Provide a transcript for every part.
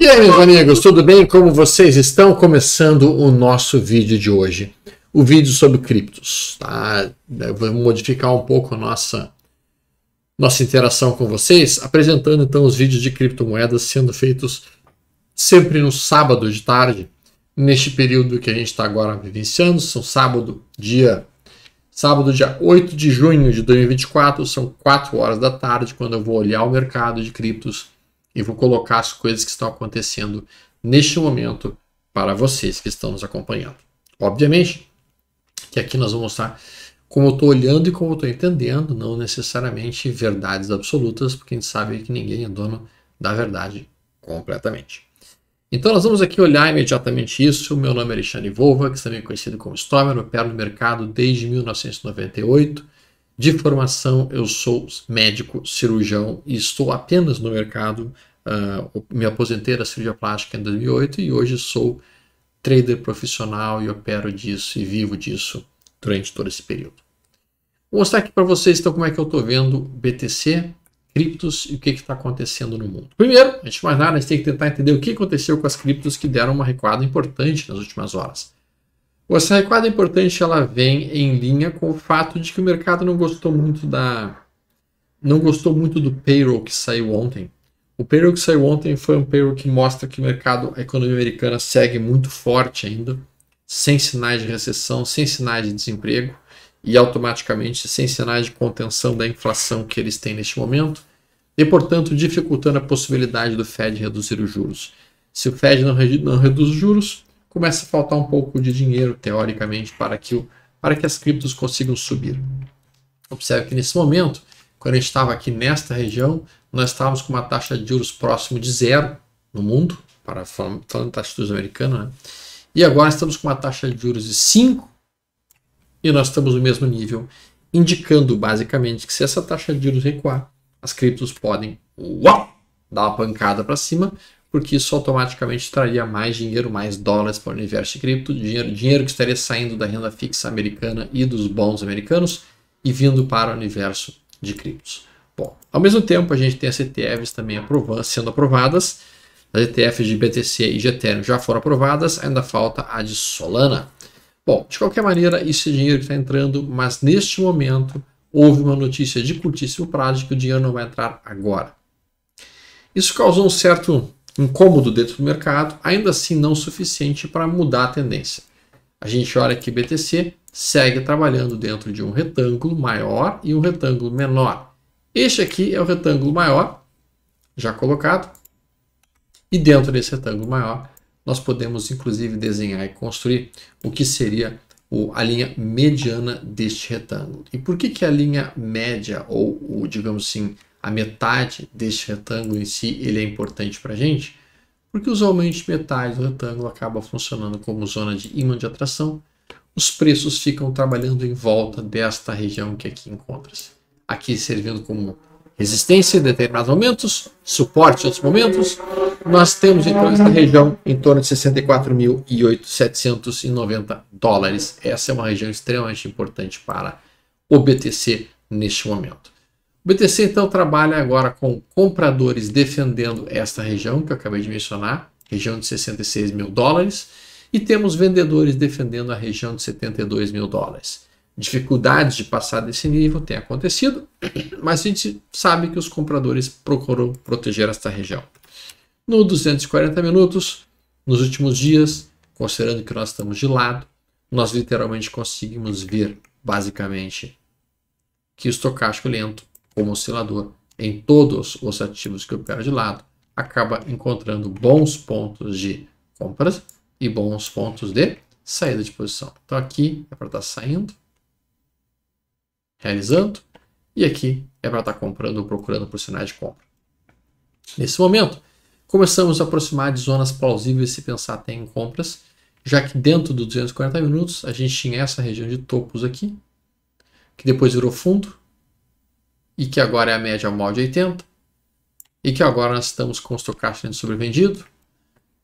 E aí, meus amigos, tudo bem? Como vocês estão? Começando o nosso vídeo de hoje. O vídeo sobre criptos, tá? Vamos modificar um pouco a nossa, nossa interação com vocês, apresentando então os vídeos de criptomoedas sendo feitos sempre no sábado de tarde, neste período que a gente está agora vivenciando, são sábado, dia sábado, dia 8 de junho de 2024, são 4 horas da tarde, quando eu vou olhar o mercado de criptos e vou colocar as coisas que estão acontecendo neste momento para vocês que estão nos acompanhando. Obviamente que aqui nós vamos mostrar como eu estou olhando e como eu estou entendendo, não necessariamente verdades absolutas, porque a gente sabe que ninguém é dono da verdade completamente. Então nós vamos aqui olhar imediatamente isso. Meu nome é Alexandre Volva, que é também é conhecido como Stormer, opero no mercado desde 1998 de formação, eu sou médico cirurgião e estou apenas no mercado. Uh, me aposentei da cirurgia plástica em 2008 e hoje sou trader profissional e opero disso e vivo disso durante todo esse período. Vou mostrar aqui para vocês então como é que eu estou vendo BTC, criptos e o que está acontecendo no mundo. Primeiro, antes de mais nada, a gente tem que tentar entender o que aconteceu com as criptos que deram uma recuada importante nas últimas horas. Essa recuada é importante ela vem em linha com o fato de que o mercado não gostou muito da não gostou muito do payroll que saiu ontem. O payroll que saiu ontem foi um payroll que mostra que o mercado, a economia americana segue muito forte ainda, sem sinais de recessão, sem sinais de desemprego e automaticamente sem sinais de contenção da inflação que eles têm neste momento, e portanto dificultando a possibilidade do Fed reduzir os juros. Se o Fed não, reduz os juros, começa a faltar um pouco de dinheiro, teoricamente, para que, o, para que as criptos consigam subir. Observe que nesse momento, quando a gente estava aqui nesta região, nós estávamos com uma taxa de juros próximo de zero no mundo, para, falando, taxa de juros americana, né? e agora estamos com uma taxa de juros de 5 e nós estamos no mesmo nível, indicando basicamente que se essa taxa de juros recuar, as criptos podem uau, dar uma pancada para cima, porque isso automaticamente traria mais dinheiro, mais dólares para o universo de cripto, dinheiro, dinheiro que estaria saindo da renda fixa americana e dos bons americanos e vindo para o universo de criptos. Bom, ao mesmo tempo a gente tem as ETFs também aprovando, sendo aprovadas, as ETFs de BTC e de Ethereum já foram aprovadas, ainda falta a de Solana. Bom, de qualquer maneira, isso é dinheiro que está entrando, mas neste momento houve uma notícia de curtíssimo prazo que o dinheiro não vai entrar agora. Isso causou um certo incômodo dentro do mercado, ainda assim não suficiente para mudar a tendência. A gente olha que BTC segue trabalhando dentro de um retângulo maior e um retângulo menor. Este aqui é o retângulo maior, já colocado, e dentro desse retângulo maior nós podemos inclusive desenhar e construir o que seria a linha mediana deste retângulo. E por que, que a linha média, ou o, digamos assim, a metade deste retângulo em si ele é importante para a gente, porque usualmente metade do retângulo acaba funcionando como zona de imã de atração. Os preços ficam trabalhando em volta desta região que aqui encontra-se, aqui servindo como resistência em determinados momentos, suporte em outros momentos. Nós temos então esta região em torno de 64.790 dólares. Essa é uma região extremamente importante para o BTC neste momento. O BTC então trabalha agora com compradores defendendo esta região que eu acabei de mencionar, região de 66 mil dólares, e temos vendedores defendendo a região de 72 mil dólares. Dificuldades de passar desse nível têm acontecido, mas a gente sabe que os compradores procuram proteger esta região. No 240 minutos, nos últimos dias, considerando que nós estamos de lado, nós literalmente conseguimos ver, basicamente, que o estocástico lento como oscilador em todos os ativos que eu pego de lado, acaba encontrando bons pontos de compras e bons pontos de saída de posição. Então aqui é para estar tá saindo, realizando, e aqui é para estar tá comprando ou procurando por sinais de compra. Nesse momento, começamos a aproximar de zonas plausíveis se pensar até em compras, já que dentro dos 240 minutos a gente tinha essa região de topos aqui, que depois virou fundo, e que agora é a média móvel de 80, e que agora nós estamos com o estocástico sobrevendido.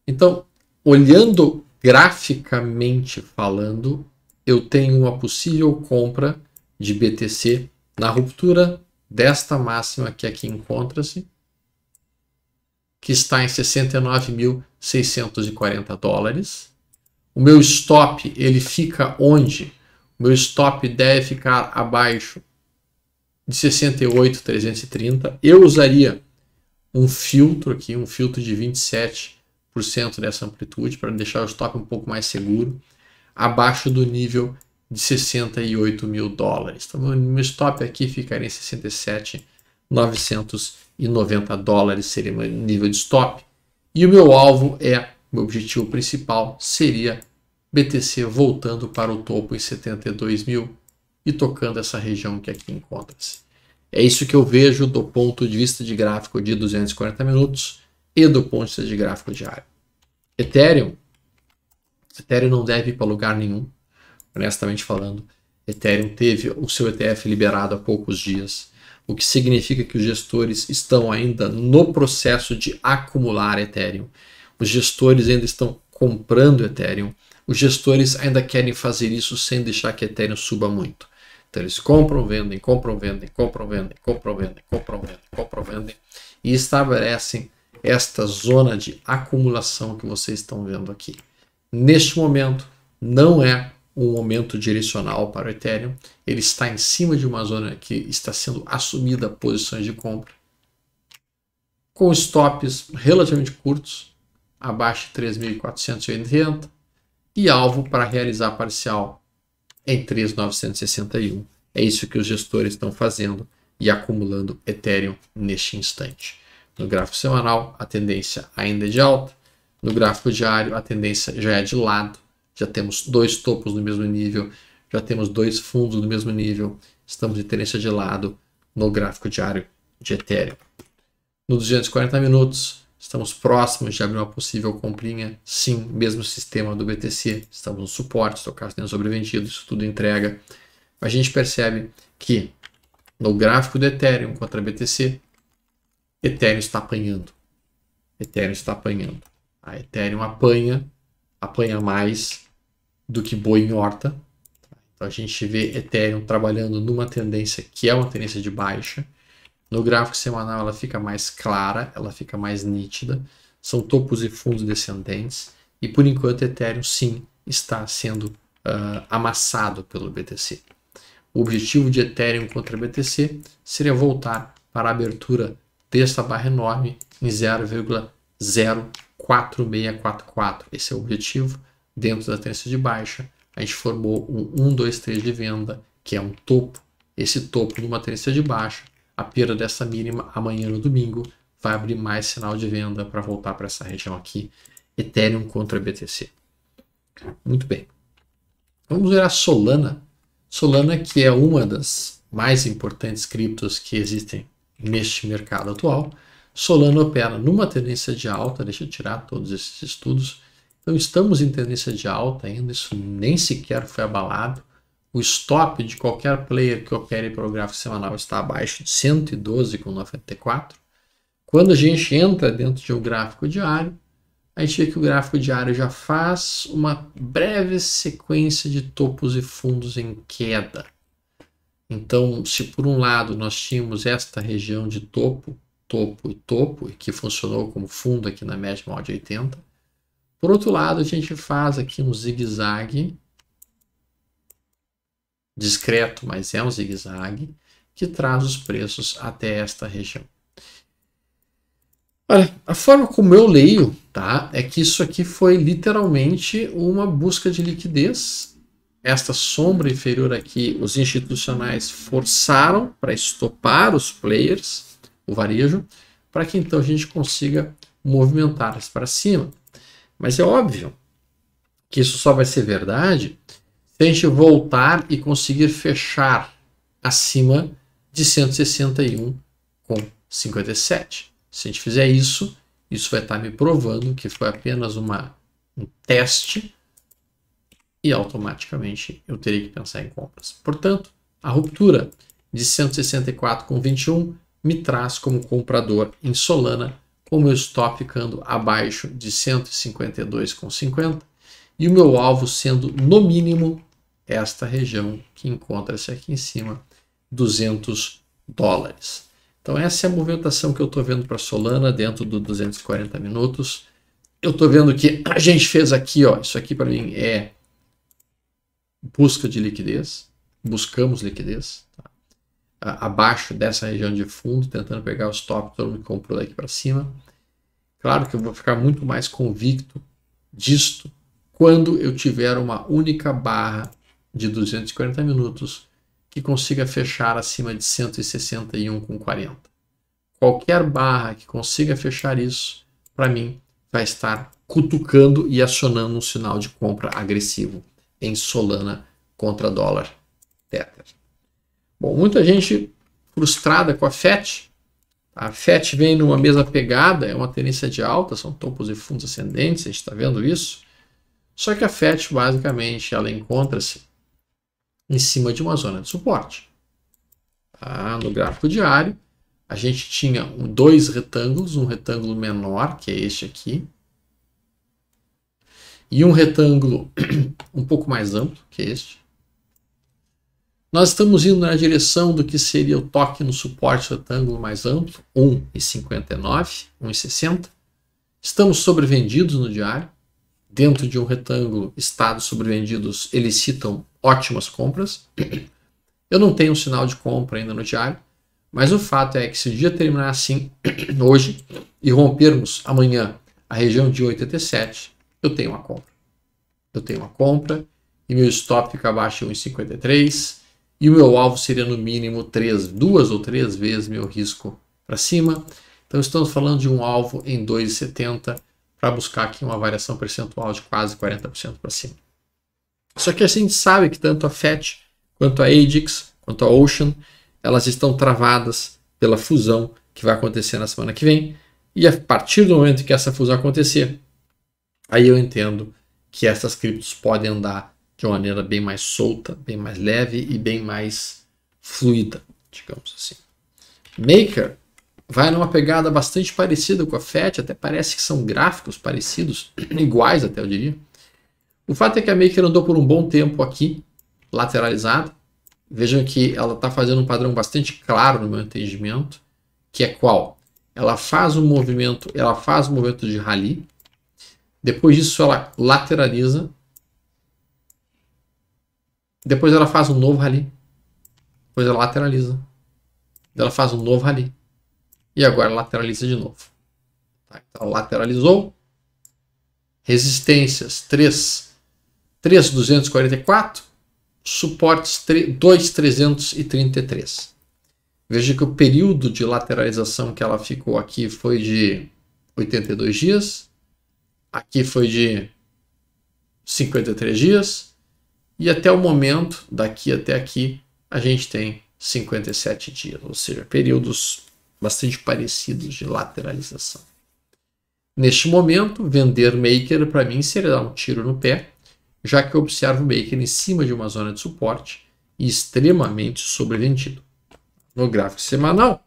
Então, olhando graficamente falando, eu tenho uma possível compra de BTC na ruptura desta máxima que aqui encontra-se, que está em 69.640 dólares. O meu stop, ele fica onde? O meu stop deve ficar abaixo de 68 330. Eu usaria um filtro aqui, um filtro de 27% dessa amplitude para deixar o stop um pouco mais seguro, abaixo do nível de 68 mil dólares. Então, meu stop aqui ficaria em 67,990 dólares, seria meu nível de stop. E o meu alvo é, meu objetivo principal seria BTC voltando para o topo em 72 mil e tocando essa região que aqui encontra-se. É isso que eu vejo do ponto de vista de gráfico de 240 minutos e do ponto de vista de gráfico diário. Ethereum, Ethereum não deve ir para lugar nenhum, honestamente falando. Ethereum teve o seu ETF liberado há poucos dias, o que significa que os gestores estão ainda no processo de acumular Ethereum. Os gestores ainda estão comprando Ethereum. Os gestores ainda querem fazer isso sem deixar que Ethereum suba muito. Então eles compram, vendem, compram, vendem, compram, vendem, compram, vendem, compram, vendem, compram, vendem e estabelecem esta zona de acumulação que vocês estão vendo aqui. Neste momento, não é um momento direcional para o Ethereum, ele está em cima de uma zona que está sendo assumida posições de compra, com stops relativamente curtos, abaixo de 3.480, e alvo para realizar parcial em 3.961. É isso que os gestores estão fazendo e acumulando Ethereum neste instante. No gráfico semanal, a tendência ainda é de alta. No gráfico diário, a tendência já é de lado. Já temos dois topos no mesmo nível, já temos dois fundos no mesmo nível. Estamos em tendência de lado no gráfico diário de Ethereum. No 240 minutos, Estamos próximos de abrir uma possível comprinha. Sim, mesmo sistema do BTC. Estamos no suporte, estocástico tendo sobrevendido, isso tudo entrega. A gente percebe que no gráfico do Ethereum contra BTC, Ethereum está apanhando. Ethereum está apanhando. A Ethereum apanha, apanha mais do que boi em horta. Então a gente vê Ethereum trabalhando numa tendência que é uma tendência de baixa. No gráfico semanal ela fica mais clara, ela fica mais nítida, são topos e fundos descendentes, e por enquanto Ethereum sim está sendo uh, amassado pelo BTC. O objetivo de Ethereum contra BTC seria voltar para a abertura desta barra enorme em 0,04644. Esse é o objetivo dentro da tendência de baixa. A gente formou um 1, 2, 3 de venda, que é um topo. Esse topo numa tendência de baixa a perda dessa mínima amanhã no domingo vai abrir mais sinal de venda para voltar para essa região aqui, Ethereum contra BTC. Muito bem. Vamos ver a Solana. Solana que é uma das mais importantes criptos que existem neste mercado atual. Solana opera numa tendência de alta, deixa eu tirar todos esses estudos. Então estamos em tendência de alta ainda, isso nem sequer foi abalado o stop de qualquer player que opere o gráfico semanal está abaixo de 112,94. Quando a gente entra dentro de um gráfico diário, a gente vê que o gráfico diário já faz uma breve sequência de topos e fundos em queda. Então, se por um lado nós tínhamos esta região de topo, topo e topo, que funcionou como fundo aqui na média de 80, por outro lado a gente faz aqui um zigue-zague discreto, mas é um zigue-zague, que traz os preços até esta região. Olha, a forma como eu leio, tá, é que isso aqui foi literalmente uma busca de liquidez. Esta sombra inferior aqui, os institucionais forçaram para estopar os players, o varejo, para que então a gente consiga movimentar para cima. Mas é óbvio que isso só vai ser verdade a gente voltar e conseguir fechar acima de com 57. Se a gente fizer isso, isso vai estar me provando que foi apenas uma, um teste e automaticamente eu teria que pensar em compras. Portanto, a ruptura de com 21 me traz como comprador em Solana, com meu stop ficando abaixo de com 50 e o meu alvo sendo no mínimo esta região que encontra-se aqui em cima, 200 dólares. Então essa é a movimentação que eu estou vendo para Solana dentro do 240 minutos. Eu estou vendo que a gente fez aqui, ó, isso aqui para mim é busca de liquidez, buscamos liquidez, tá? abaixo dessa região de fundo, tentando pegar os top, todo mundo comprou daqui para cima. Claro que eu vou ficar muito mais convicto disto quando eu tiver uma única barra de 240 minutos que consiga fechar acima de 161,40. Qualquer barra que consiga fechar isso, para mim, vai estar cutucando e acionando um sinal de compra agressivo em Solana contra dólar Tether. Bom, muita gente frustrada com a FET. A FET vem numa mesma pegada, é uma tendência de alta, são topos e fundos ascendentes, a gente está vendo isso. Só que a FET, basicamente, ela encontra-se em cima de uma zona de suporte. Tá? No gráfico diário, a gente tinha dois retângulos, um retângulo menor, que é este aqui, e um retângulo um pouco mais amplo, que é este. Nós estamos indo na direção do que seria o toque no suporte retângulo mais amplo, 1,59, 1,60. Estamos sobrevendidos no diário. Dentro de um retângulo, estados sobrevendidos elicitam ótimas compras. Eu não tenho um sinal de compra ainda no diário, mas o fato é que se o dia terminar assim hoje e rompermos amanhã a região de 87, eu tenho uma compra. Eu tenho uma compra e meu stop fica abaixo de 1,53 e o meu alvo seria no mínimo três, duas ou três vezes meu risco para cima. Então estamos falando de um alvo em 2,70 para buscar aqui uma variação percentual de quase 40% para cima. Só que a gente sabe que tanto a FET, quanto a ADIX, quanto a Ocean, elas estão travadas pela fusão que vai acontecer na semana que vem. E a partir do momento que essa fusão acontecer, aí eu entendo que essas criptos podem andar de uma maneira bem mais solta, bem mais leve e bem mais fluida, digamos assim. Maker vai numa pegada bastante parecida com a FET, até parece que são gráficos parecidos, iguais até eu diria. O fato é que a Maker andou por um bom tempo aqui, lateralizada. Vejam que ela está fazendo um padrão bastante claro no meu entendimento, que é qual? Ela faz um movimento, ela faz um movimento de rally. Depois disso ela lateraliza. Depois ela faz um novo rally. Depois ela lateraliza. Ela faz um novo rally. E agora lateraliza de novo. Tá, então lateralizou. Resistências 3 3,244, suportes 2,333. Veja que o período de lateralização que ela ficou aqui foi de 82 dias, aqui foi de 53 dias, e até o momento, daqui até aqui, a gente tem 57 dias, ou seja, períodos bastante parecidos de lateralização. Neste momento, vender maker para mim seria dar um tiro no pé, já que observa o Baker em cima de uma zona de suporte e extremamente sobrevendido. No gráfico semanal,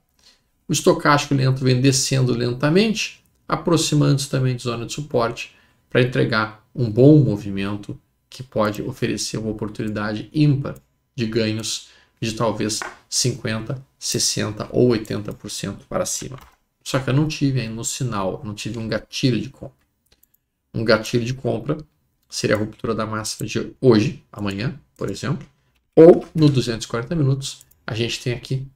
o estocástico lento vem descendo lentamente, aproximando-se também de zona de suporte para entregar um bom movimento que pode oferecer uma oportunidade ímpar de ganhos de talvez 50, 60 ou 80% para cima. Só que eu não tive ainda um sinal, não tive um gatilho de compra. Um gatilho de compra seria a ruptura da massa de hoje, amanhã, por exemplo, ou no 240 minutos, a gente tem aqui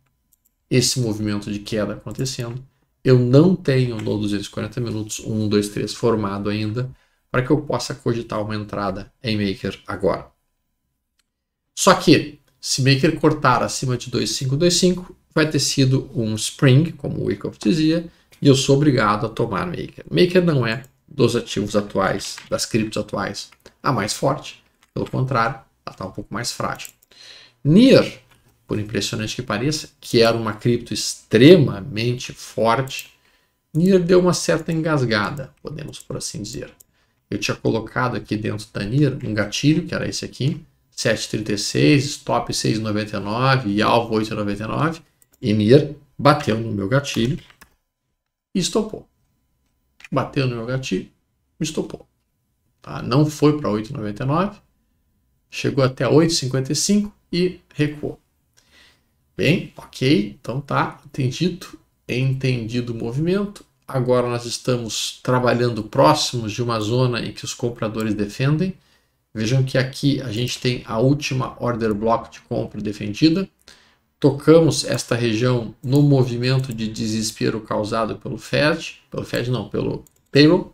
esse movimento de queda acontecendo. Eu não tenho no 240 minutos 1, 2, 3 formado ainda para que eu possa cogitar uma entrada em Maker agora. Só que, se Maker cortar acima de 2525, vai ter sido um Spring, como o Wyckoff dizia, e eu sou obrigado a tomar Maker. Maker não é dos ativos atuais, das criptos atuais, a mais forte. Pelo contrário, ela está um pouco mais frágil. NIR, por impressionante que pareça, que era uma cripto extremamente forte, NIR deu uma certa engasgada, podemos por assim dizer. Eu tinha colocado aqui dentro da NIR um gatilho, que era esse aqui, 7,36, stop 6,99 e alvo 8,99, e NIR bateu no meu gatilho e estopou bateu no meu gatilho, me estopou. Tá? Não foi para 8,99, chegou até 8,55 e recuou. Bem, ok, então tá entendido, entendido o movimento. Agora nós estamos trabalhando próximos de uma zona em que os compradores defendem. Vejam que aqui a gente tem a última order block de compra defendida tocamos esta região no movimento de desespero causado pelo Fed, pelo Fed não, pelo payroll.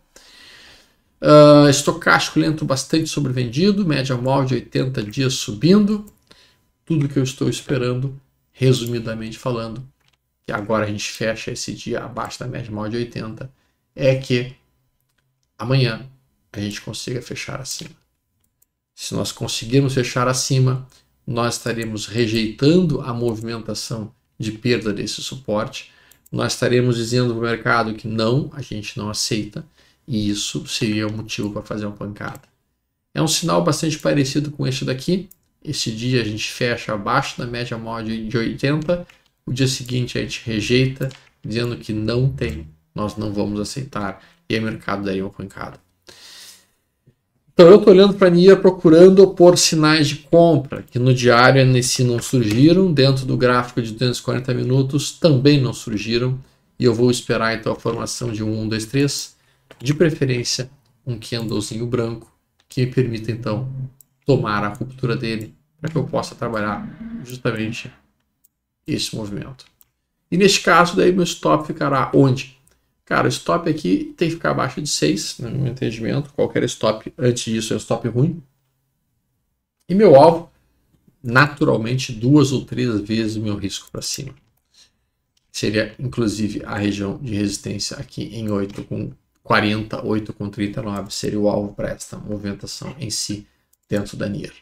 Uh, ah, estocástico lento bastante sobrevendido, média móvel de 80 dias subindo. Tudo que eu estou esperando, resumidamente falando, que agora a gente fecha esse dia abaixo da média móvel de 80, é que amanhã a gente consiga fechar acima. Se nós conseguirmos fechar acima, nós estaremos rejeitando a movimentação de perda desse suporte, nós estaremos dizendo para o mercado que não, a gente não aceita, e isso seria um motivo para fazer uma pancada. É um sinal bastante parecido com este daqui. Esse dia a gente fecha abaixo da média móvel de 80, o dia seguinte a gente rejeita, dizendo que não tem, nós não vamos aceitar, e o mercado daria uma pancada. Então eu estou olhando para a NIA procurando por sinais de compra, que no diário NSI não surgiram, dentro do gráfico de 240 minutos também não surgiram, e eu vou esperar então a formação de um 1, 2, 3, de preferência um candlezinho branco, que me permita então tomar a ruptura dele, para que eu possa trabalhar justamente esse movimento. E neste caso daí meu stop ficará onde? Cara, o stop aqui tem que ficar abaixo de 6, no meu entendimento. Qualquer stop antes disso é um stop ruim. E meu alvo, naturalmente, duas ou três vezes o meu risco para cima. Seria, inclusive, a região de resistência aqui em 8 com 40, 8 com 39. Seria o alvo para esta movimentação em si dentro da NIR.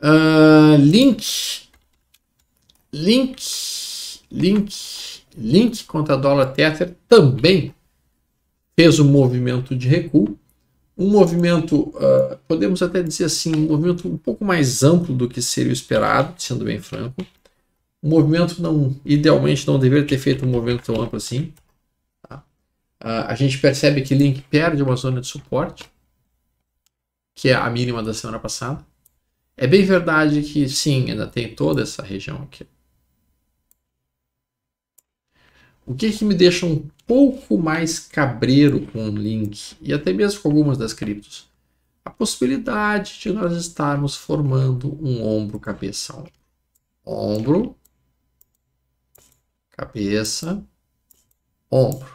Uh, ah, link. Link. Link link contra dólar Tether também fez um movimento de recuo, um movimento, uh, podemos até dizer assim, um movimento um pouco mais amplo do que seria o esperado, sendo bem franco. O movimento não, idealmente não deveria ter feito um movimento tão amplo assim. Tá? Uh, a gente percebe que Link perde uma zona de suporte, que é a mínima da semana passada. É bem verdade que sim, ainda tem toda essa região aqui O que, que me deixa um pouco mais cabreiro com o Link e até mesmo com algumas das criptos? A possibilidade de nós estarmos formando um ombro cabeça ombro. Ombro, cabeça, ombro.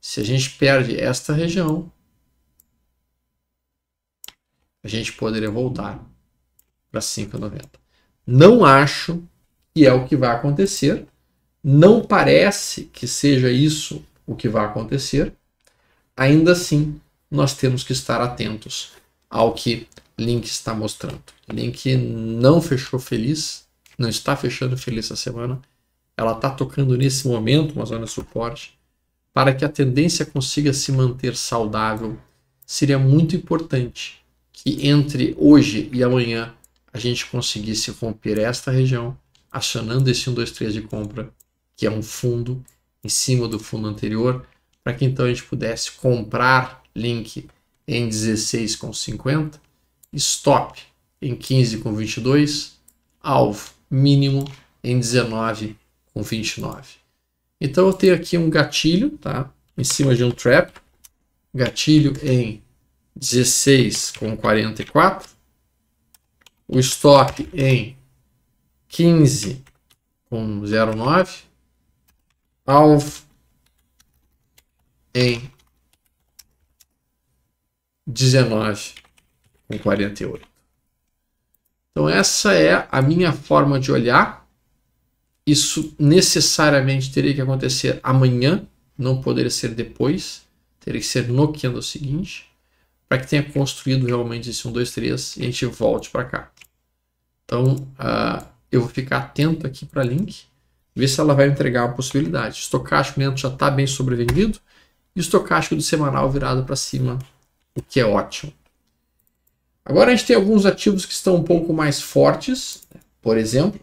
Se a gente perde esta região, a gente poderia voltar para 5,90. Não acho que é o que vai acontecer, não parece que seja isso o que vai acontecer. Ainda assim, nós temos que estar atentos ao que Link está mostrando. Link não fechou feliz, não está fechando feliz essa semana. Ela está tocando nesse momento uma zona de suporte para que a tendência consiga se manter saudável. Seria muito importante que entre hoje e amanhã a gente conseguisse romper esta região, acionando esse 123 de compra que é um fundo em cima do fundo anterior, para que então a gente pudesse comprar link em 16,50, stop em 15,22, alvo mínimo em 19,29. Então eu tenho aqui um gatilho, tá? Em cima de um trap, gatilho em 16,44, o stop em 15,09 Alf em 19 com 48. Então essa é a minha forma de olhar. Isso necessariamente teria que acontecer amanhã, não poderia ser depois, teria que ser no candle seguinte, para que tenha construído realmente esse 1, 2, 3 e a gente volte para cá. Então uh, eu vou ficar atento aqui para link ver se ela vai entregar uma possibilidade. Estocástico dentro já está bem sobrevendido e estocástico de semanal virado para cima, o que é ótimo. Agora a gente tem alguns ativos que estão um pouco mais fortes. Por exemplo,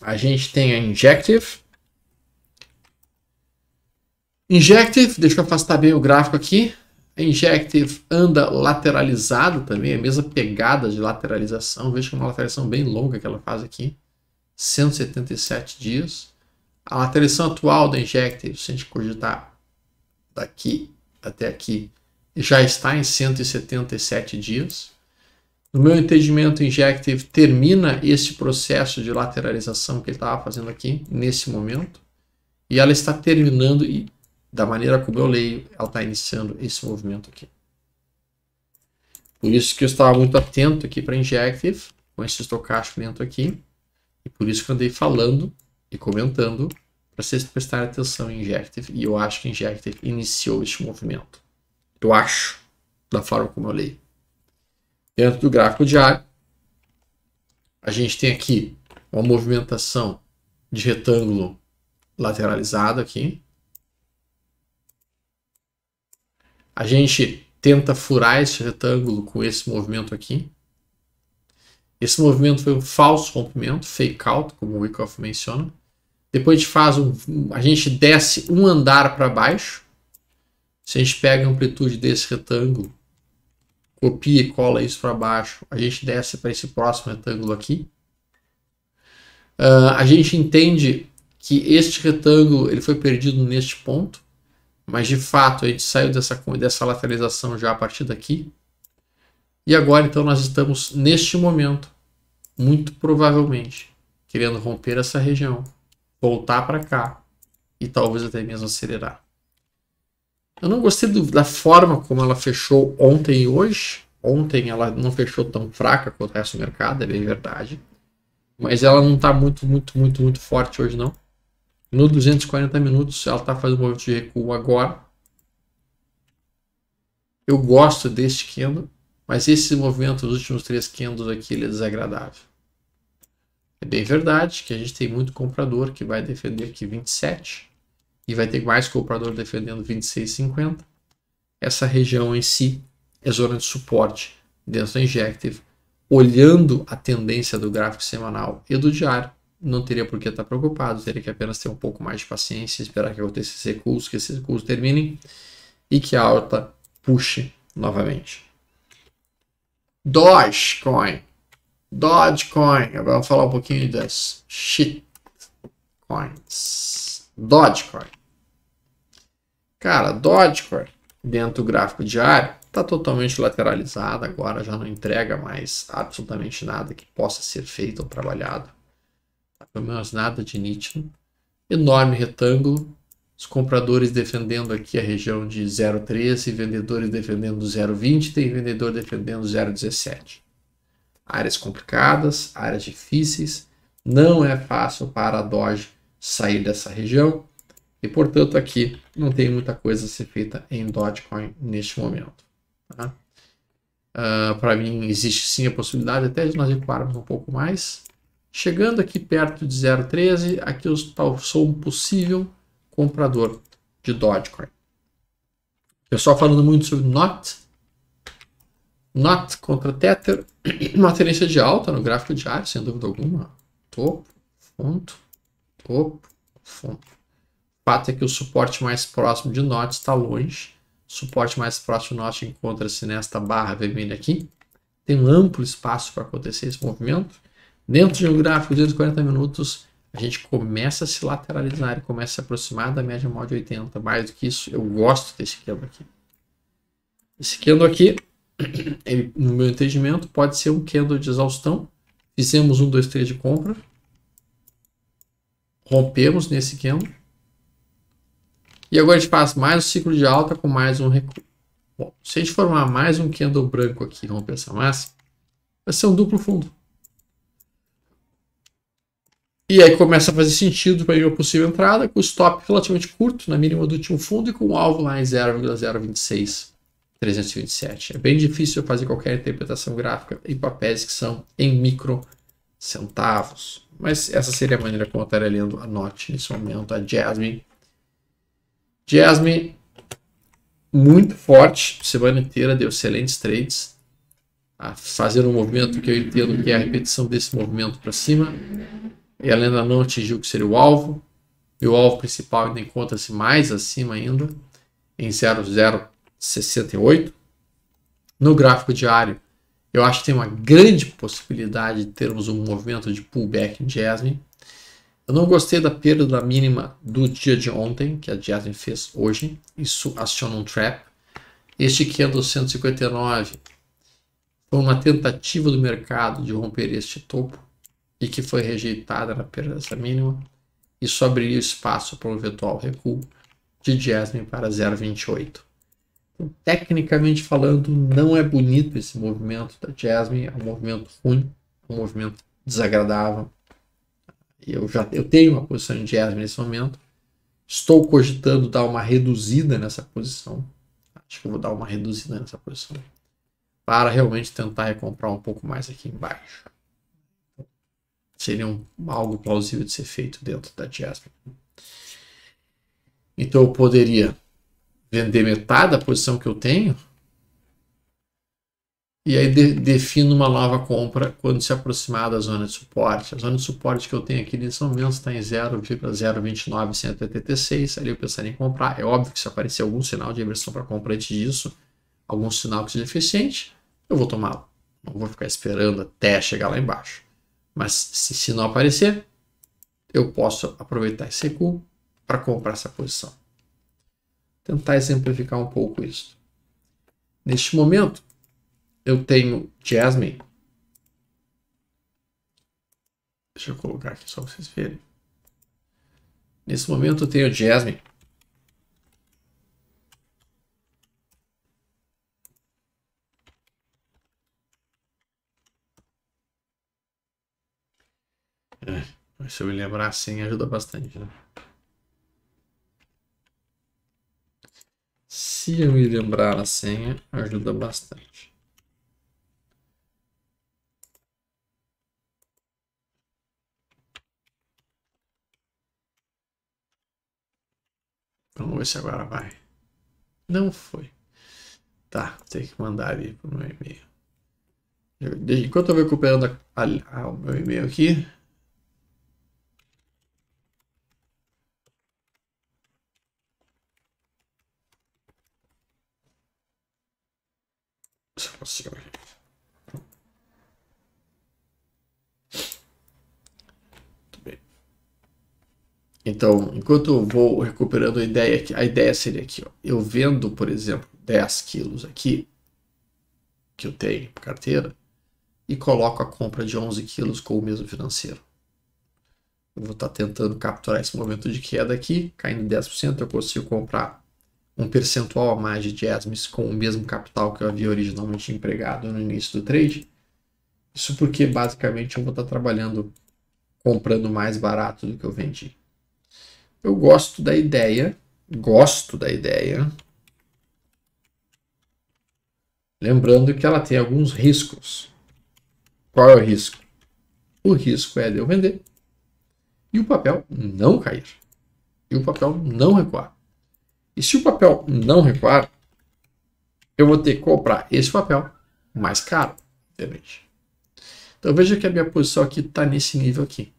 a gente tem a Injective. Injective, deixa eu afastar bem o gráfico aqui. A Injective anda lateralizado também, a mesma pegada de lateralização. Veja que é uma lateralização bem longa que ela faz aqui. 177 dias a lateralização atual da Injective, se a gente cogitar daqui até aqui, já está em 177 dias. No meu entendimento, Injective termina esse processo de lateralização que ele estava fazendo aqui, nesse momento, e ela está terminando, e da maneira como eu leio, ela está iniciando esse movimento aqui. Por isso que eu estava muito atento aqui para Injective, com esse estocástico dentro aqui, e por isso que eu andei falando e comentando para vocês prestarem atenção em Injective. E eu acho que Injective iniciou este movimento. Eu acho, da forma como eu leio. Dentro do gráfico diário, a gente tem aqui uma movimentação de retângulo lateralizado aqui. A gente tenta furar esse retângulo com esse movimento aqui. Esse movimento foi um falso rompimento, fake out, como o Wyckoff menciona. Depois a gente faz um, a gente desce um andar para baixo. Se a gente pega a amplitude desse retângulo, copia e cola isso para baixo, a gente desce para esse próximo retângulo aqui. Uh, a gente entende que este retângulo ele foi perdido neste ponto, mas de fato a gente saiu dessa, dessa lateralização já a partir daqui. E agora então nós estamos neste momento, muito provavelmente, querendo romper essa região voltar para cá e talvez até mesmo acelerar. Eu não gostei do, da forma como ela fechou ontem e hoje. Ontem ela não fechou tão fraca quanto o resto do mercado, é bem verdade. Mas ela não está muito, muito, muito, muito forte hoje não. No 240 minutos ela está fazendo um movimento de recuo agora. Eu gosto deste candle, mas esse movimento dos últimos três candles aqui ele é desagradável. É bem verdade que a gente tem muito comprador que vai defender aqui 27 e vai ter mais comprador defendendo 26,50. Essa região em si é zona de suporte dentro do Injective. Olhando a tendência do gráfico semanal e do diário, não teria por que estar preocupado, teria que apenas ter um pouco mais de paciência, esperar que aconteça esses recursos, que esses recursos terminem e que a alta puxe novamente. Dogecoin. Dogecoin. Agora vou falar um pouquinho das shitcoins. Dogecoin. Cara, Dogecoin, dentro do gráfico diário, está totalmente lateralizada agora, já não entrega mais absolutamente nada que possa ser feito ou trabalhado. Tá pelo menos nada de nítido. Enorme retângulo. Os compradores defendendo aqui a região de 0,13, vendedores defendendo 0,20, tem vendedor defendendo 0,17 áreas complicadas, áreas difíceis. Não é fácil para a Doge sair dessa região. E, portanto, aqui não tem muita coisa a ser feita em Dogecoin neste momento. Tá? Uh, ah, para mim, existe sim a possibilidade até de nós recuarmos um pouco mais. Chegando aqui perto de 0,13, aqui eu sou um possível comprador de Dogecoin. Pessoal falando muito sobre NOT, NOT contra Tether, uma tendência de alta no gráfico diário, sem dúvida alguma. Topo, fundo, topo, fundo. O fato é que o suporte mais próximo de NOT está longe. O suporte mais próximo de NOT encontra-se nesta barra vermelha aqui. Tem um amplo espaço para acontecer esse movimento. Dentro de um gráfico de 40 minutos, a gente começa a se lateralizar e começa a se aproximar da média móvel de 80. Mais do que isso, eu gosto desse candle aqui. Esse candle aqui no meu entendimento, pode ser um candle de exaustão. Fizemos um, dois, três de compra. Rompemos nesse candle. E agora a gente faz mais um ciclo de alta com mais um recuo. se a gente formar mais um candle branco aqui, romper essa massa, vai ser um duplo fundo. E aí começa a fazer sentido para minha possível entrada, com o stop relativamente curto, na mínima do último fundo, e com o alvo lá em 0,026. 327. É bem difícil fazer qualquer interpretação gráfica em papéis que são em centavos Mas essa seria a maneira como eu estaria lendo a note nesse momento, a Jasmine. Jasmine, muito forte, semana inteira deu excelentes trades. A tá? fazer um movimento que eu entendo que é a repetição desse movimento para cima. E ela ainda não atingiu o que seria o alvo. E o alvo principal ainda encontra-se mais acima ainda, em 0,0 68, no gráfico diário, eu acho que tem uma grande possibilidade de termos um movimento de pullback em Jasmine. Eu não gostei da perda da mínima do dia de ontem, que a Jasmine fez hoje. Isso aciona um trap. Este candle 159 foi uma tentativa do mercado de romper este topo e que foi rejeitada na perda dessa mínima. Isso abriria espaço para o eventual recuo de Jasmine para 0,28. Tecnicamente falando, não é bonito esse movimento da Jasmine, é um movimento ruim, um movimento desagradável. Eu já eu tenho uma posição de Jasmine nesse momento. Estou cogitando dar uma reduzida nessa posição. Acho que vou dar uma reduzida nessa posição. Para realmente tentar recomprar um pouco mais aqui embaixo. Seria um, algo plausível de ser feito dentro da Jasmine. Então eu poderia vender metade da posição que eu tenho. E aí de, defino uma nova compra quando se aproximar da zona de suporte. A zona de suporte que eu tenho aqui nesse momento está em 0,029186. Ali eu pensaria em comprar. É óbvio que se aparecer algum sinal de inversão para compra antes disso, algum sinal que seja eficiente, eu vou tomá-lo. Não vou ficar esperando até chegar lá embaixo. Mas se, se não aparecer, eu posso aproveitar esse recuo para comprar essa posição tentar exemplificar um pouco isso. Neste momento, eu tenho Jasmine. Deixa eu colocar aqui só para vocês verem. Nesse momento, eu tenho Jasmine. É, se eu me lembrar assim, ajuda bastante, né? se eu me lembrar a assim, senha, ajuda bastante. Então, vamos ver se agora vai. Não foi. Tá, tem que mandar ali pro meu e-mail. Enquanto eu vou recuperando a, a, a, o meu e-mail aqui, Então, enquanto eu vou recuperando a ideia, a ideia seria aqui, ó, eu vendo, por exemplo, 10 quilos aqui, que eu tenho carteira, e coloco a compra de 11 quilos com o mesmo financeiro. Eu vou estar tá tentando capturar esse momento de queda aqui, caindo 10%, eu consigo comprar um percentual a mais de Jasmine com o mesmo capital que eu havia originalmente empregado no início do trade. Isso porque basicamente eu vou estar trabalhando comprando mais barato do que eu vendi. Eu gosto da ideia, gosto da ideia. Lembrando que ela tem alguns riscos. Qual é o risco? O risco é de eu vender e o papel não cair. E o papel não recuar. E se o papel não recuar, eu vou ter que comprar esse papel mais caro, obviamente. Então veja que a minha posição aqui está nesse nível aqui.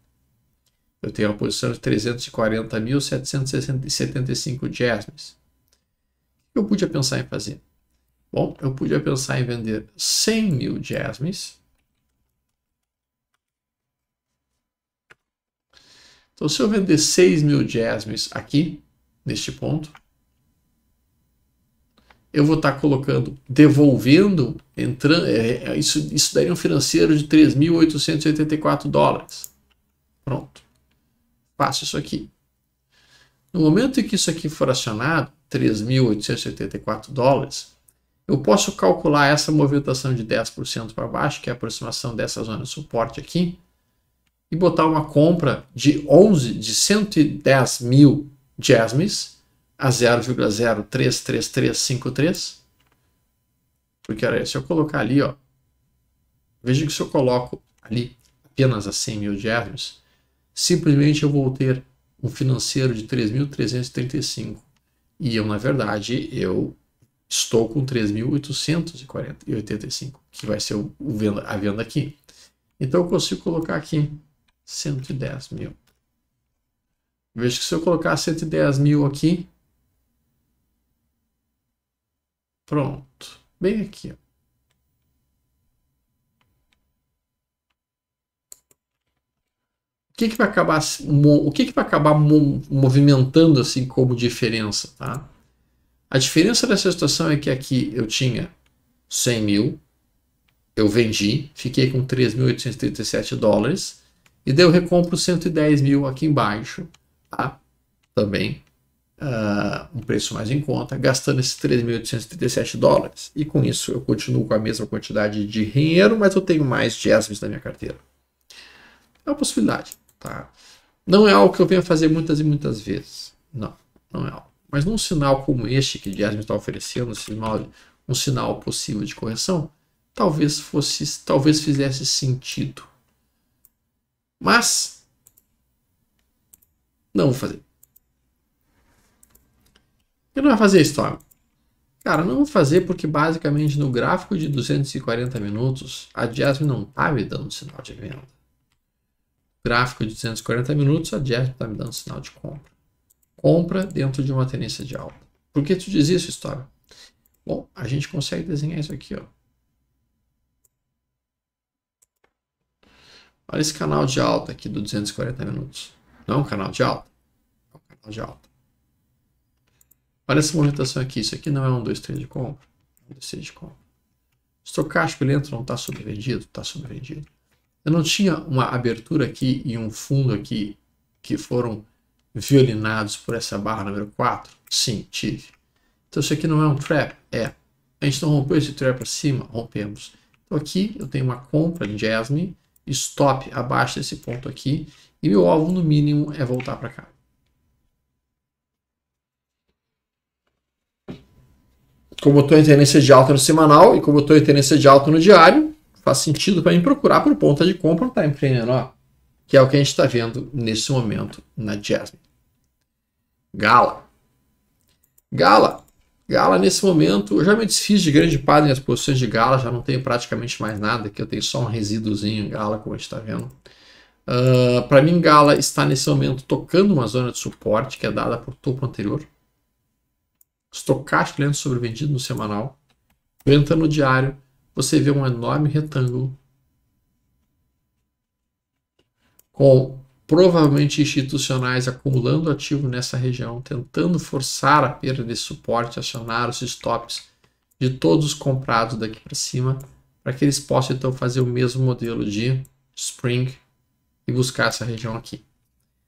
Eu tenho uma posição de 340.775 jasmines. O que eu podia pensar em fazer? Bom, eu podia pensar em vender 100 mil jasmines. Então, se eu vender 6 mil jasmines aqui, neste ponto, eu vou estar colocando, devolvendo, entrando, é, é isso, isso daria um financeiro de 3.884 dólares. Pronto. Faço isso aqui. No momento em que isso aqui for acionado, 3.884 dólares, eu posso calcular essa movimentação de 10% para baixo, que é a aproximação dessa zona de suporte aqui, e botar uma compra de 11, de 110 mil jasmes a 0,033353, porque olha, se eu colocar ali, ó, veja que se eu coloco ali apenas a 100 mil diários, simplesmente eu vou ter um financeiro de 3.335 e eu, na verdade, eu estou com 3.885, que vai ser o, o venda, a venda aqui. Então eu consigo colocar aqui 110 mil. Veja que se eu colocar 110 mil aqui, Pronto. Bem aqui, ó. O que, que vai acabar o que, que vai acabar movimentando assim como diferença, tá? A diferença dessa situação é que aqui eu tinha 100 mil, eu vendi, fiquei com 3.837 dólares e daí eu recompro 110 mil aqui embaixo, tá? Também uh, um preço mais em conta, gastando esses 3.837 dólares. E com isso eu continuo com a mesma quantidade de dinheiro, mas eu tenho mais Jasmine na minha carteira. É uma possibilidade, tá? Não é algo que eu venha fazer muitas e muitas vezes. Não, não é algo. Mas num sinal como este que Jasmine está oferecendo, sinal, um sinal possível de correção, talvez fosse, talvez fizesse sentido. Mas não vou fazer que não vai fazer história? Cara, não vou fazer porque basicamente no gráfico de 240 minutos, a Jasmine não tá me dando sinal de venda. No gráfico de 240 minutos, a Jasmine tá me dando sinal de compra. Compra dentro de uma tendência de alta. Por que tu diz isso, história? Bom, a gente consegue desenhar isso aqui, ó. Olha esse canal de alta aqui do 240 minutos. Não é um canal de alta. É um canal de alta. Olha essa movimentação aqui. Isso aqui não é um 2, 3 de compra. É um 2, de compra. Estocástico, ele entra, não está sobrevendido? Está sobrevendido. Eu não tinha uma abertura aqui e um fundo aqui que foram violinados por essa barra número 4? Sim, tive. Então isso aqui não é um trap? É. A gente não rompeu esse trap para cima? Rompemos. Então aqui eu tenho uma compra em Jasmine, stop abaixo desse ponto aqui, e meu alvo no mínimo é voltar para cá. Como eu estou em tendência de alta no semanal e como eu estou em tendência de alta no diário, faz sentido para mim procurar por ponta de compra no time frame menor, que é o que a gente está vendo nesse momento na Jasmine. Gala. Gala. Gala, nesse momento, eu já me desfiz de grande parte das posições de Gala, já não tenho praticamente mais nada, que eu tenho só um resíduozinho em Gala, como a gente está vendo. Uh, ah, para mim, Gala está nesse momento tocando uma zona de suporte que é dada por topo anterior estocástico lento sobrevendido no semanal, venta no diário, você vê um enorme retângulo com provavelmente institucionais acumulando ativo nessa região, tentando forçar a perda de suporte, acionar os stops de todos os comprados daqui para cima, para que eles possam então fazer o mesmo modelo de Spring e buscar essa região aqui.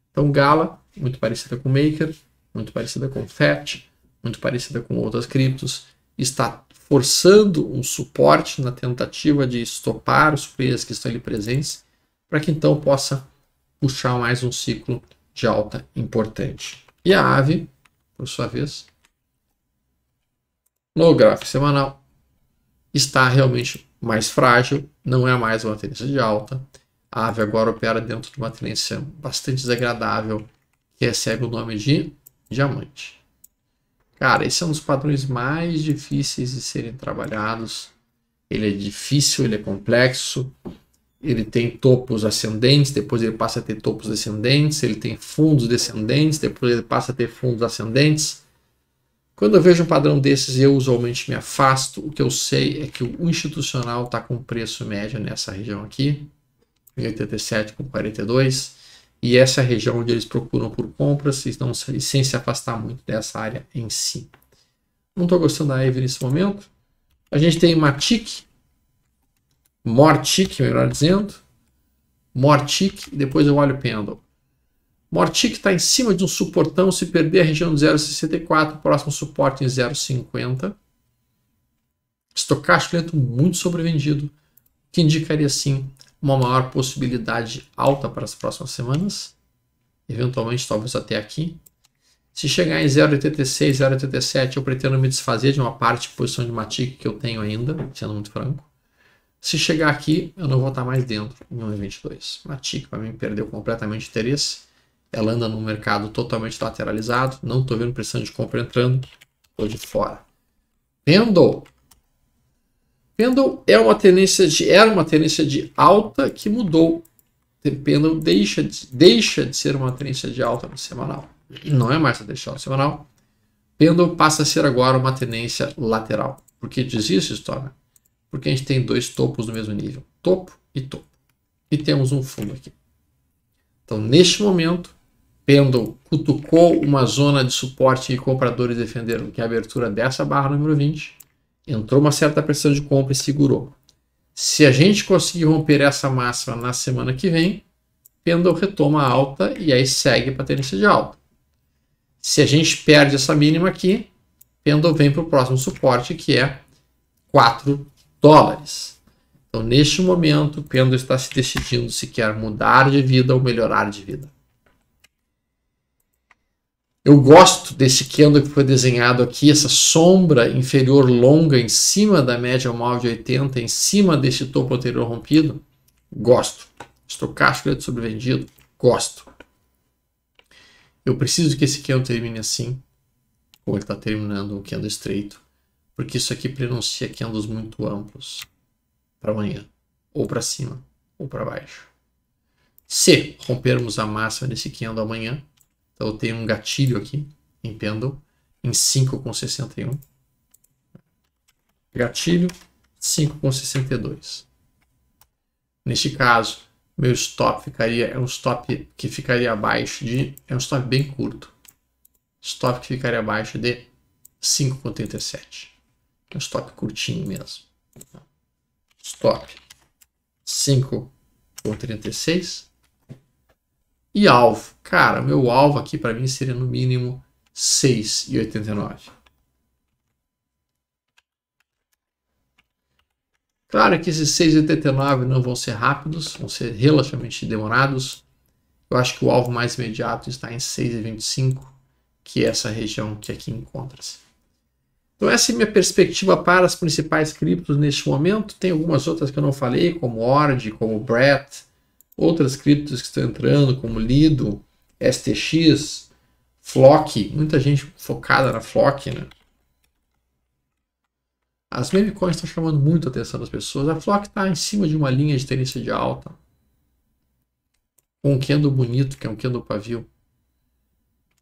Então Gala, muito parecida com Maker, muito parecida com Fetch, muito parecida com outras criptos, está forçando um suporte na tentativa de estopar os players que estão ali presentes, para que então possa puxar mais um ciclo de alta importante. E a AVE, por sua vez, no gráfico semanal, está realmente mais frágil, não é mais uma tendência de alta. A AVE agora opera dentro de uma tendência bastante desagradável, que recebe o nome de diamante. Cara, esse é um dos padrões mais difíceis de serem trabalhados. Ele é difícil, ele é complexo. Ele tem topos ascendentes, depois ele passa a ter topos descendentes. Ele tem fundos descendentes, depois ele passa a ter fundos ascendentes. Quando eu vejo um padrão desses, eu usualmente me afasto. O que eu sei é que o institucional está com preço médio nessa região aqui, 87 com 42. E essa é a região onde eles procuram por compras e, não, sem se afastar muito dessa área em si. Não estou gostando da Eve nesse momento. A gente tem Matic, Mortic, melhor dizendo. Mortic, depois eu olho o Pendle. Mortic está em cima de um suportão, se perder a região de 0,64, próximo suporte em 0,50. Estocástico lento muito sobrevendido, que indicaria sim uma maior possibilidade alta para as próximas semanas, eventualmente talvez até aqui. Se chegar em 0,86, 0,87, eu pretendo me desfazer de uma parte de posição de Matic que eu tenho ainda, sendo muito franco. Se chegar aqui, eu não vou estar mais dentro em 1,22. Matic, para mim, perdeu completamente interesse. Ela anda num mercado totalmente lateralizado. Não estou vendo pressão de compra entrando. Estou de fora. Vendo! Pendle é uma tendência de, era uma tendência de alta que mudou. pendle deixa de, deixa de ser uma tendência de alta no semanal. Não é mais a tendência no semanal. Pendle passa a ser agora uma tendência lateral. Por que diz isso, história? Porque a gente tem dois topos no mesmo nível, topo e topo. E temos um fundo aqui. Então, neste momento, Pendle cutucou uma zona de suporte e compradores defenderam, que é a abertura dessa barra número 20 entrou uma certa pressão de compra e segurou. Se a gente conseguir romper essa máxima na semana que vem, Pendle retoma a alta e aí segue para a tendência de alta. Se a gente perde essa mínima aqui, Pendle vem para o próximo suporte que é 4 dólares. Então, neste momento, Pendle está se decidindo se quer mudar de vida ou melhorar de vida. Eu gosto desse candle que foi desenhado aqui, essa sombra inferior longa em cima da média móvel de 80, em cima desse topo anterior rompido. Gosto. Estocástico de sobrevendido. Gosto. Eu preciso que esse candle termine assim, como ele está terminando o candle estreito, porque isso aqui pronuncia candles muito amplos para amanhã, ou para cima, ou para baixo. Se rompermos a máxima desse candle amanhã, então eu tenho um gatilho aqui em Pendle, em 5,61. Gatilho 5,62. Neste caso, meu stop ficaria é um stop que ficaria abaixo de é um stop bem curto. Stop que ficaria abaixo de 5,37. É um stop curtinho mesmo. Stop 5,36 e alvo. Cara, meu alvo aqui para mim seria no mínimo 6,89. Claro que esses 6,89 não vão ser rápidos, vão ser relativamente demorados. Eu acho que o alvo mais imediato está em 6,25, que é essa região que aqui encontra-se. Então essa é a minha perspectiva para as principais criptos neste momento. Tem algumas outras que eu não falei, como Ord, como Brett, outras criptos que estão entrando, como Lido, STX, Flock, muita gente focada na Flock, né? As meme coins estão chamando muito a atenção das pessoas. A Flock está em cima de uma linha de tendência de alta. Com um candle bonito, que é um candle pavio.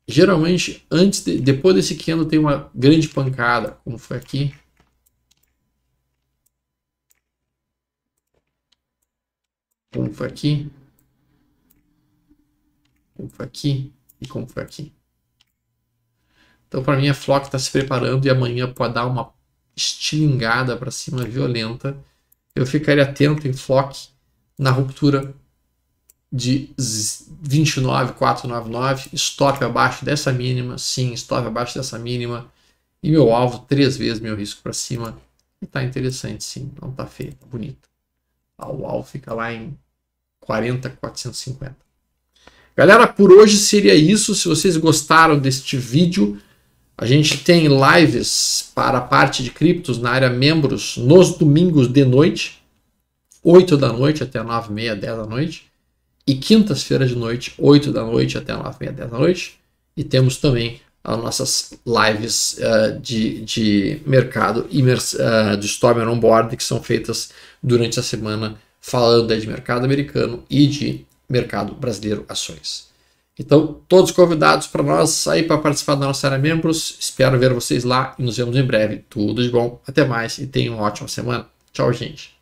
Geralmente, antes de, depois desse candle tem uma grande pancada, como foi aqui. confa aqui, confa aqui e confa aqui. Então, para mim, a Flock está se preparando e amanhã pode dar uma estilingada para cima violenta. Eu ficaria atento em Flock na ruptura de 29,499, stop abaixo dessa mínima, sim, stop abaixo dessa mínima, e meu alvo três vezes meu risco para cima, e tá interessante sim, não tá feio, tá bonito. Tá, o alvo fica lá em 40, 450. Galera, por hoje seria isso. Se vocês gostaram deste vídeo, a gente tem lives para a parte de criptos na área membros nos domingos de noite, 8 da noite até 9 e meia, 10 da noite. E quintas-feiras de noite, 8 da noite até 9 e meia, 10 da noite. E temos também as nossas lives uh, de, de mercado e uh, do Storm Onboard, que são feitas durante a semana falando de mercado americano e de mercado brasileiro ações. Então, todos convidados para nós aí para participar da nossa área membros. Espero ver vocês lá e nos vemos em breve. Tudo de bom, até mais e tenham uma ótima semana. Tchau, gente.